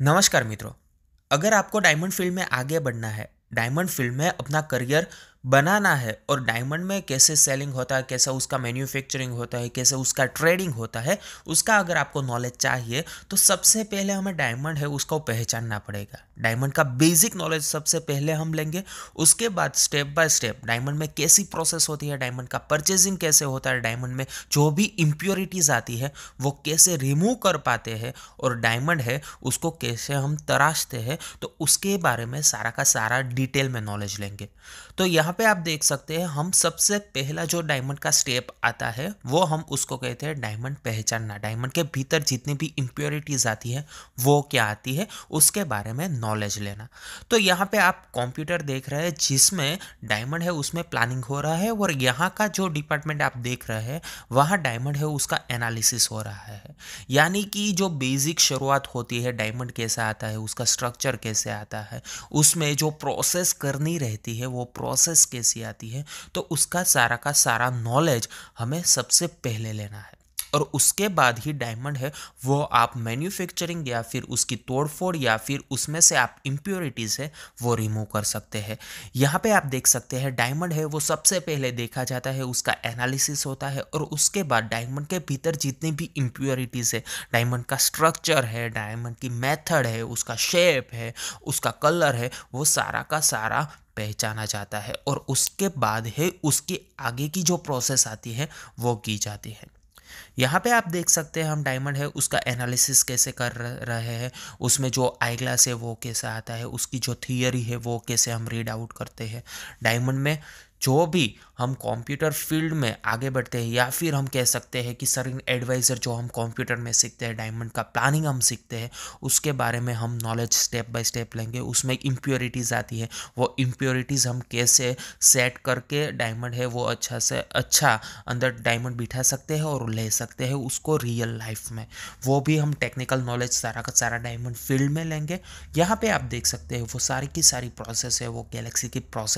नमस्कार मित्रों अगर आपको डायमंड फील्ड में आगे बढ़ना है डायमंड फील्ड में अपना करियर बनाना है और डायमंड में कैसे सेलिंग होता है कैसे उसका मैन्युफैक्चरिंग होता है कैसे उसका ट्रेडिंग होता है उसका अगर आपको नॉलेज चाहिए तो सबसे पहले हमें डायमंड है उसको पहचानना पड़ेगा डायमंड का बेसिक नॉलेज सबसे पहले हम लेंगे उसके बाद स्टेप बाय स्टेप डायमंड में कैसी प्रोसेस होती है डायमंड का परचेजिंग कैसे होता है डायमंड में जो भी इम्प्योरिटीज़ आती है वो कैसे रिमूव कर पाते हैं और डायमंड है उसको कैसे हम तराशते हैं तो उसके बारे में सारा का सारा डिटेल में नॉलेज लेंगे तो यहाँ पे आप देख सकते हैं हम सबसे पहला जो डायमंड का स्टेप आता है वो हम उसको कहते हैं डायमंड पहचानना डायमंड के भीतर जितनी भी इम्प्योरिटीज आती है वो क्या आती है उसके बारे में नॉलेज लेना तो यहाँ पे आप कंप्यूटर देख रहे हैं जिसमें डायमंड है उसमें प्लानिंग हो रहा है और यहाँ का जो डिपार्टमेंट आप देख रहे हैं वहाँ डायमंड है उसका एनालिसिस हो रहा है यानी कि जो बेसिक शुरुआत होती है डायमंड कैसे आता है उसका स्ट्रक्चर कैसे आता है उसमें जो प्रोसेस करनी रहती है वो प्रोसेस कैसी आती है तो उसका सारा का सारा नॉलेज हमें सबसे पहले लेना है और उसके बाद ही डायमंड है वो आप मैन्युफैक्चरिंग या फिर उसकी तोड़फोड़ या फिर उसमें से आप इम्प्योरिटीज़ है वो रिमूव कर सकते हैं यहाँ पे आप देख सकते हैं डायमंड है वो सबसे पहले देखा जाता है उसका एनालिसिस होता है और उसके बाद डायमंड के भीतर जितनी भी इम्प्योरिटीज़ है डायमंड का स्ट्रक्चर है डायमंड की मेथड है उसका शेप है उसका कलर है वो सारा का सारा पहचाना जाता है और उसके बाद है उसके आगे की जो प्रोसेस आती है वो की जाती है यहाँ पे आप देख सकते हैं हम डायमंड है उसका एनालिसिस कैसे कर रहे हैं उसमें जो आई ग्लास है वो कैसे आता है उसकी जो थियरी है वो कैसे हम रीड आउट करते हैं डायमंड में जो भी हम कंप्यूटर फील्ड में आगे बढ़ते हैं या फिर हम कह सकते हैं कि सर इन एडवाइज़र जो हम कंप्यूटर में सीखते हैं डायमंड का प्लानिंग हम सीखते हैं उसके बारे में हम नॉलेज स्टेप बाय स्टेप लेंगे उसमें इम्प्योरिटीज़ आती है वो इम्प्योरिटीज़ हम कैसे सेट करके डायमंड है वो अच्छा से अच्छा अंदर डायमंड बिठा सकते हैं और ले सकते हैं उसको रियल लाइफ में वो भी हम टेक्निकल नॉलेज सारा का सारा डायमंड फील्ड में लेंगे यहाँ पर आप देख सकते हैं वो सारी की सारी प्रोसेस है वो गैलेक्सी की प्रोसेस